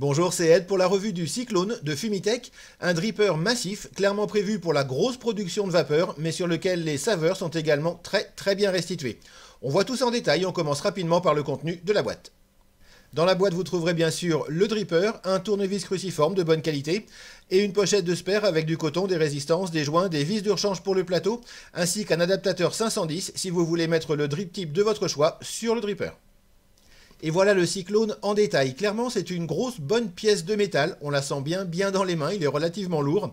Bonjour, c'est Ed pour la revue du Cyclone de Fumitech, un dripper massif clairement prévu pour la grosse production de vapeur, mais sur lequel les saveurs sont également très très bien restituées. On voit tout ça en détail, on commence rapidement par le contenu de la boîte. Dans la boîte, vous trouverez bien sûr le dripper, un tournevis cruciforme de bonne qualité et une pochette de sperre avec du coton, des résistances, des joints, des vis de rechange pour le plateau, ainsi qu'un adaptateur 510 si vous voulez mettre le drip type de votre choix sur le dripper. Et voilà le cyclone en détail. Clairement, c'est une grosse bonne pièce de métal. On la sent bien, bien dans les mains. Il est relativement lourd.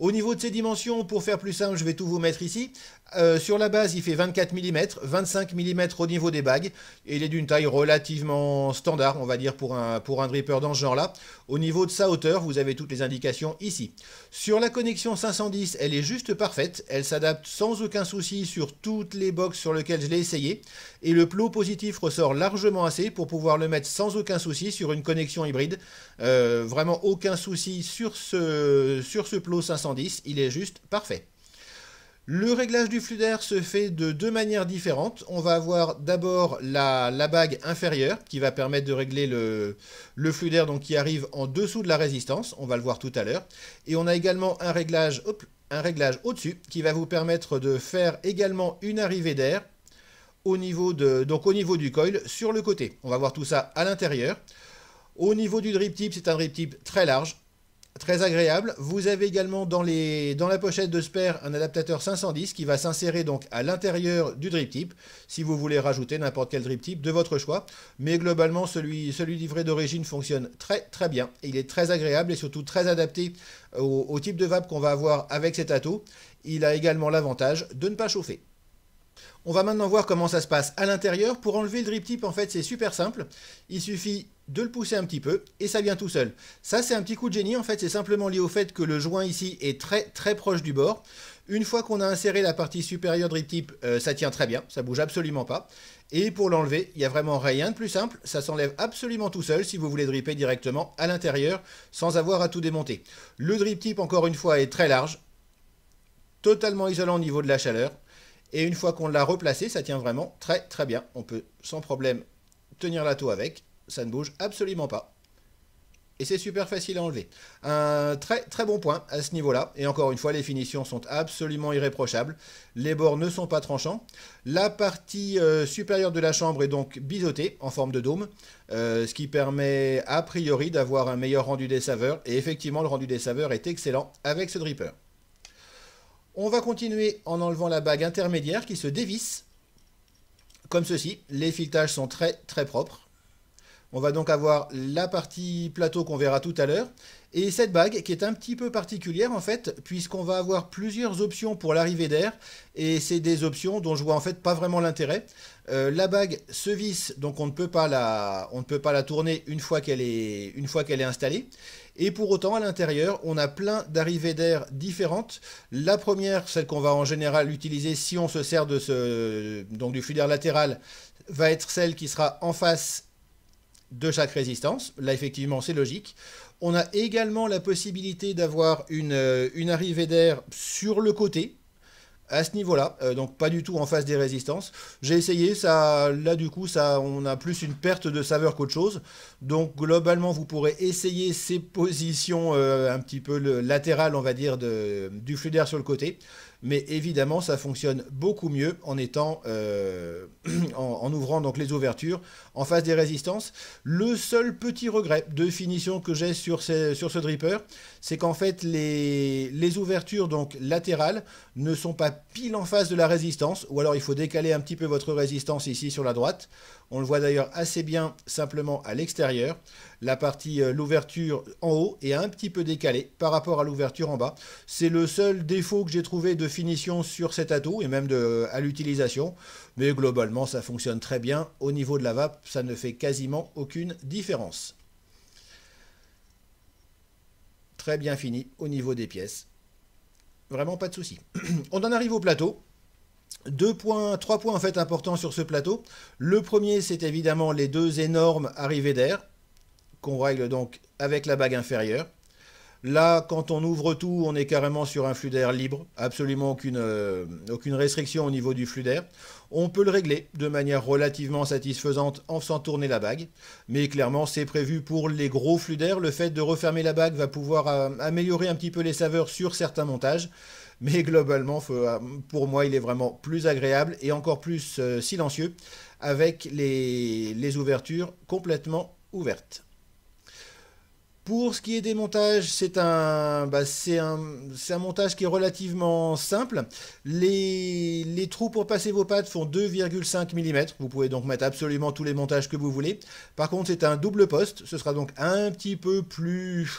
Au niveau de ses dimensions, pour faire plus simple, je vais tout vous mettre ici. Euh, sur la base, il fait 24 mm, 25 mm au niveau des bagues, il est d'une taille relativement standard, on va dire, pour un, pour un dripper dans ce genre-là. Au niveau de sa hauteur, vous avez toutes les indications ici. Sur la connexion 510, elle est juste parfaite, elle s'adapte sans aucun souci sur toutes les box sur lesquelles je l'ai essayé, et le plot positif ressort largement assez pour pouvoir le mettre sans aucun souci sur une connexion hybride. Euh, vraiment aucun souci sur ce, sur ce plot 510 il est juste parfait. Le réglage du flux d'air se fait de deux manières différentes. On va avoir d'abord la, bague inférieure qui va permettre de régler le, flux d'air donc qui arrive en dessous de la résistance. On va le voir tout à l'heure. Et on a également un réglage, un réglage au-dessus qui va vous permettre de faire également une arrivée d'air au niveau de, donc au niveau du coil sur le côté. On va voir tout ça à l'intérieur. Au niveau du drip tip, c'est un drip tip très large très agréable. Vous avez également dans, la pochette de Sper un adaptateur 510 qui va s'insérer donc à l'intérieur du drip tip, si vous voulez rajouter n'importe quel drip tip de votre choix. Mais globalement, celui, livré d'origine fonctionne très très bien. Il est très agréable et surtout très adapté au, au type de vape qu'on va avoir avec cet atout. Il a également l'avantage de ne pas chauffer. On va maintenant voir comment ça se passe à l'intérieur. Pour enlever le drip tip, en fait, c'est super simple. Il suffit de le pousser un petit peu et ça vient tout seul. Ça, c'est un petit coup de génie. En fait, c'est simplement lié au fait que le joint ici est très très proche du bord. Une fois qu'on a inséré la partie supérieure drip tip, euh, ça tient très bien, ça bouge absolument pas. Et pour l'enlever, il n'y a vraiment rien de plus simple, ça s'enlève absolument tout seul si vous voulez dripper directement à l'intérieur sans avoir à tout démonter. Le drip tip, encore une fois, est très large, totalement isolant au niveau de la chaleur, et une fois qu'on l'a replacé, ça tient vraiment très très bien. On peut sans problème tenir la toux avec. Ça ne bouge absolument pas. Et c'est super facile à enlever. Un très très bon point à ce niveau-là. Et encore une fois, les finitions sont absolument irréprochables. Les bords ne sont pas tranchants. La partie euh, supérieure de la chambre est donc biseautée en forme de dôme. Euh, ce qui permet a priori d'avoir un meilleur rendu des saveurs. Et effectivement, le rendu des saveurs est excellent avec ce dripper. On va continuer en enlevant la bague intermédiaire qui se dévisse, comme ceci. Les filetages sont très très propres. On va donc avoir la partie plateau qu'on verra tout à l'heure. Et cette bague qui est un petit peu particulière en fait, puisqu'on va avoir plusieurs options pour l'arrivée d'air. Et c'est des options dont je vois en fait pas vraiment l'intérêt. Euh, la bague se visse, donc on ne peut pas la, on ne peut pas la tourner une fois qu'elle est, une fois qu'elle est installée. Et pour autant, à l'intérieur, on a plein d'arrivées d'air différentes. La première, celle qu'on va en général utiliser si on se sert de ce, donc du flux d'air latéral, va être celle qui sera en face de chaque résistance. Là, effectivement, c'est logique. On a également la possibilité d'avoir une, euh, une arrivée d'air sur le côté, à ce niveau-là, euh, donc pas du tout en face des résistances. J'ai essayé, ça, là du coup, ça, on a plus une perte de saveur qu'autre chose. Donc globalement, vous pourrez essayer ces positions euh, un petit peu le, latérales, on va dire, de, du flux d'air sur le côté mais évidemment ça fonctionne beaucoup mieux en étant euh, en, ouvrant donc les ouvertures en face des résistances. Le seul petit regret de finition que j'ai sur, sur ce dripper, c'est qu'en fait les, ouvertures donc latérales ne sont pas pile en face de la résistance, ou alors il faut décaler un petit peu votre résistance ici sur la droite, on le voit d'ailleurs assez bien simplement à l'extérieur. La partie, euh, l'ouverture en haut est un petit peu décalée par rapport à l'ouverture en bas. C'est le seul défaut que j'ai trouvé de finition sur cet atout et même de, à l'utilisation. Mais globalement, ça fonctionne très bien. Au niveau de la vape, ça ne fait quasiment aucune différence. Très bien fini au niveau des pièces. Vraiment pas de souci. On en arrive au plateau. Deux points, trois points en fait importants sur ce plateau. Le premier, c'est évidemment les deux énormes arrivées d'air qu'on règle donc avec la bague inférieure. Là, quand on ouvre tout, on est carrément sur un flux d'air libre, absolument aucune, euh, restriction au niveau du flux d'air. On peut le régler de manière relativement satisfaisante en faisant tourner la bague, mais clairement c'est prévu pour les gros flux d'air. Le fait de refermer la bague va pouvoir euh, améliorer un petit peu les saveurs sur certains montages. Mais globalement, euh, pour moi, il est vraiment plus agréable et encore plus euh, silencieux avec les, ouvertures complètement ouvertes. Pour ce qui est des montages, bah, c'est un, montage qui est relativement simple. Les, les trous pour passer vos pattes font 2,5 mm. Vous pouvez donc mettre absolument tous les montages que vous voulez. Par contre, c'est un double poste. Ce sera donc un petit peu plus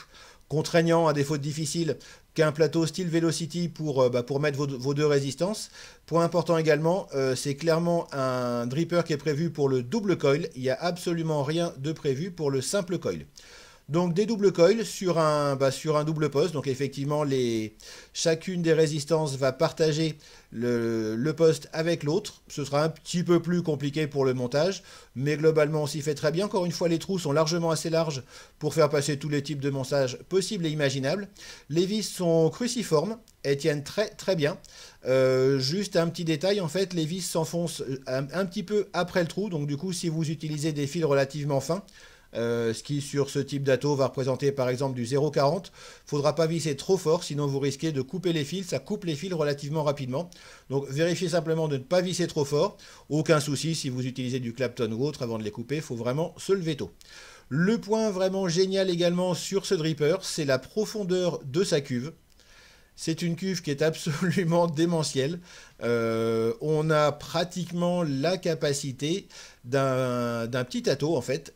contraignant à des fautes difficiles qu'un plateau style Velocity pour, euh, bah, mettre vos, deux résistances. Point important également, euh, c'est clairement un dripper qui est prévu pour le double coil. Il n'y a absolument rien de prévu pour le simple coil. Donc des doubles coils sur un, bah, sur un double poste. Donc effectivement, chacune des résistances va partager le, poste avec l'autre. Ce sera un petit peu plus compliqué pour le montage, mais globalement on s'y fait très bien. Encore une fois, les trous sont largement assez larges pour faire passer tous les types de montage possibles et imaginables. Les vis sont cruciformes et tiennent très très bien. Euh, juste un petit détail, en fait, les vis s'enfoncent euh, un petit peu après le trou. Donc du coup, si vous utilisez des fils relativement fins, ce euh, qui sur ce type d'ato va représenter par exemple du 0,40. Faudra pas visser trop fort, sinon vous risquez de couper les fils, ça coupe les fils relativement rapidement. Donc vérifiez simplement de ne pas visser trop fort, aucun souci si vous utilisez du Clapton ou autre avant de les couper, faut vraiment se lever tôt. Le point vraiment génial également sur ce dripper, c'est la profondeur de sa cuve. C'est une cuve qui est absolument démentielle. Euh, on a pratiquement la capacité d'un petit atto en fait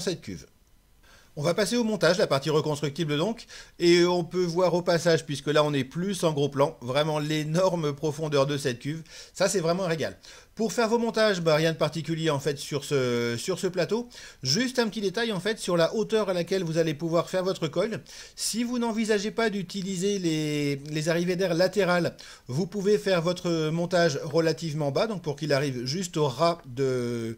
cette cuve. On va passer au montage, la partie reconstructible donc, et on peut voir au passage, puisque là on est plus en gros plan, vraiment l'énorme profondeur de cette cuve, ça c'est vraiment un régal. Pour faire vos montages, bah, rien de particulier en fait sur ce, sur ce plateau, juste un petit détail en fait sur la hauteur à laquelle vous allez pouvoir faire votre colle. Si vous n'envisagez pas d'utiliser les, les arrivées d'air latérales, vous pouvez faire votre montage relativement bas, donc pour qu'il arrive juste au ras de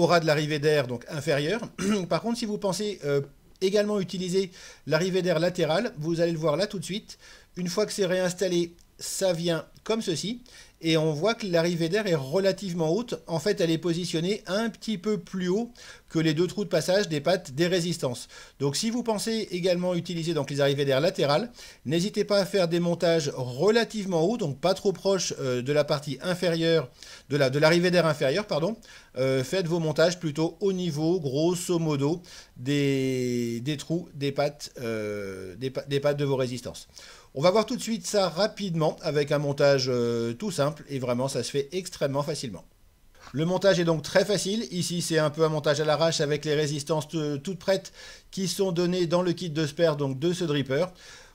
ras de l'arrivée d'air donc inférieur, Par contre, si vous pensez euh, également utiliser l'arrivée d'air latérale, vous allez le voir là tout de suite. Une fois que c'est réinstallé, ça vient comme ceci. Et on voit que l'arrivée d'air est relativement haute. En fait, elle est positionnée un petit peu plus haut que les deux trous de passage des pattes des résistances. Donc si vous pensez également utiliser les arrivées d'air latérales, n'hésitez pas à faire des montages relativement hauts, donc pas trop proche euh, de la partie inférieure, de l'arrivée la, de d'air inférieure, pardon. Euh, faites vos montages plutôt au niveau, grosso modo, des, trous des pattes, euh, des pattes de vos résistances. On va voir tout de suite ça rapidement avec un montage euh, tout simple et vraiment ça se fait extrêmement facilement. Le montage est donc très facile. Ici, c'est un peu un montage à l'arrache avec les résistances euh, toutes prêtes qui sont données dans le kit de spare donc de ce dripper.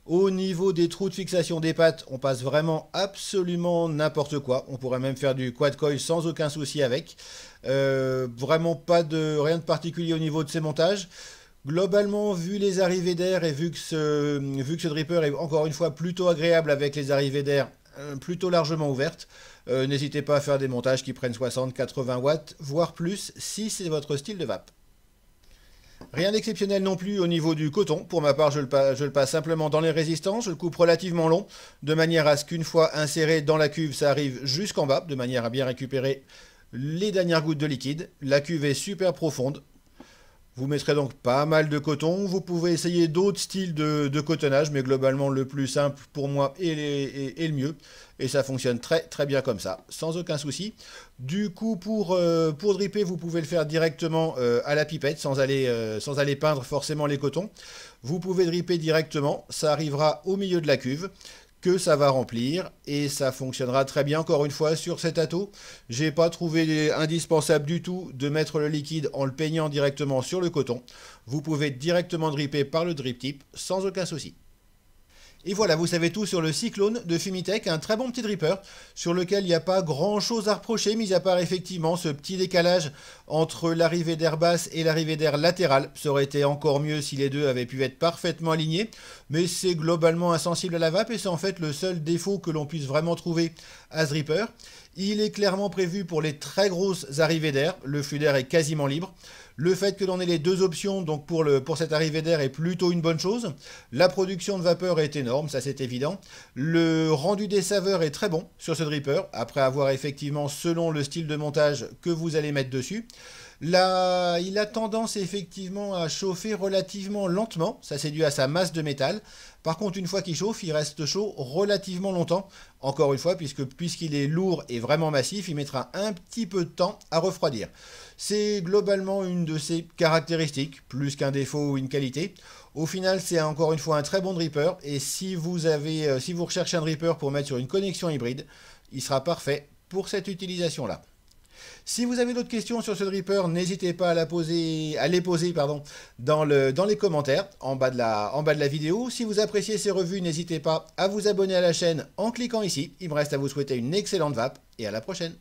Au niveau des trous de fixation des pattes, on passe vraiment absolument n'importe quoi. On pourrait même faire du quad coil sans aucun souci avec. Euh, vraiment pas de rien de particulier au niveau de ces montages. Globalement, vu les arrivées d'air et vu que, ce, dripper est encore une fois plutôt agréable avec les arrivées d'air euh, plutôt largement ouvertes, euh, n'hésitez pas à faire des montages qui prennent 60-80 watts, voire plus, si c'est votre style de vape. Rien d'exceptionnel non plus au niveau du coton. Pour ma part, je le, je le, passe simplement dans les résistances. Je le coupe relativement long, de manière à ce qu'une fois inséré dans la cuve, ça arrive jusqu'en bas, de manière à bien récupérer les dernières gouttes de liquide. La cuve est super profonde. Vous mettrez donc pas mal de coton. Vous pouvez essayer d'autres styles de, cotonnage, mais globalement le plus simple pour moi est, le mieux. Et ça fonctionne très très bien comme ça, sans aucun souci. Du coup, pour, euh, pour dripper, vous pouvez le faire directement euh, à la pipette, sans aller, euh, sans aller peindre forcément les cotons. Vous pouvez dripper directement, ça arrivera au milieu de la cuve que ça va remplir et ça fonctionnera très bien encore une fois sur cet ato. J'ai pas trouvé indispensable du tout de mettre le liquide en le peignant directement sur le coton. Vous pouvez directement dripper par le drip tip sans aucun souci. Et voilà, vous savez tout sur le Cyclone de Fumitech, un très bon petit dripper sur lequel il n'y a pas grand chose à reprocher, mis à part effectivement ce petit décalage entre l'arrivée d'air basse et l'arrivée d'air latéral. Ça aurait été encore mieux si les deux avaient pu être parfaitement alignés, mais c'est globalement insensible à la vape et c'est en fait le seul défaut que l'on puisse vraiment trouver à ce dripper. Il est clairement prévu pour les très grosses arrivées d'air. Le flux d'air est quasiment libre. Le fait que l'on ait les deux options donc pour, pour cette arrivée d'air est plutôt une bonne chose. La production de vapeur est énorme, ça c'est évident. Le rendu des saveurs est très bon sur ce dripper, après avoir effectivement selon le style de montage que vous allez mettre dessus. Il a tendance effectivement à chauffer relativement lentement, ça c'est dû à sa masse de métal. Par contre, une fois qu'il chauffe, il reste chaud relativement longtemps. Encore une fois, puisque puisqu'il est lourd et vraiment massif, il mettra un petit peu de temps à refroidir. C'est globalement une de ses caractéristiques, plus qu'un défaut ou une qualité. Au final, c'est encore une fois un très bon dripper et si vous euh, si vous recherchez un dripper pour mettre sur une connexion hybride, il sera parfait pour cette utilisation là. Si vous avez d'autres questions sur ce dripper n'hésitez pas à, les poser dans, les commentaires en bas, de la, en bas de la vidéo. Si vous appréciez ces revues, n'hésitez pas à vous abonner à la chaîne en cliquant ici. Il me reste à vous souhaiter une excellente vape et à la prochaine.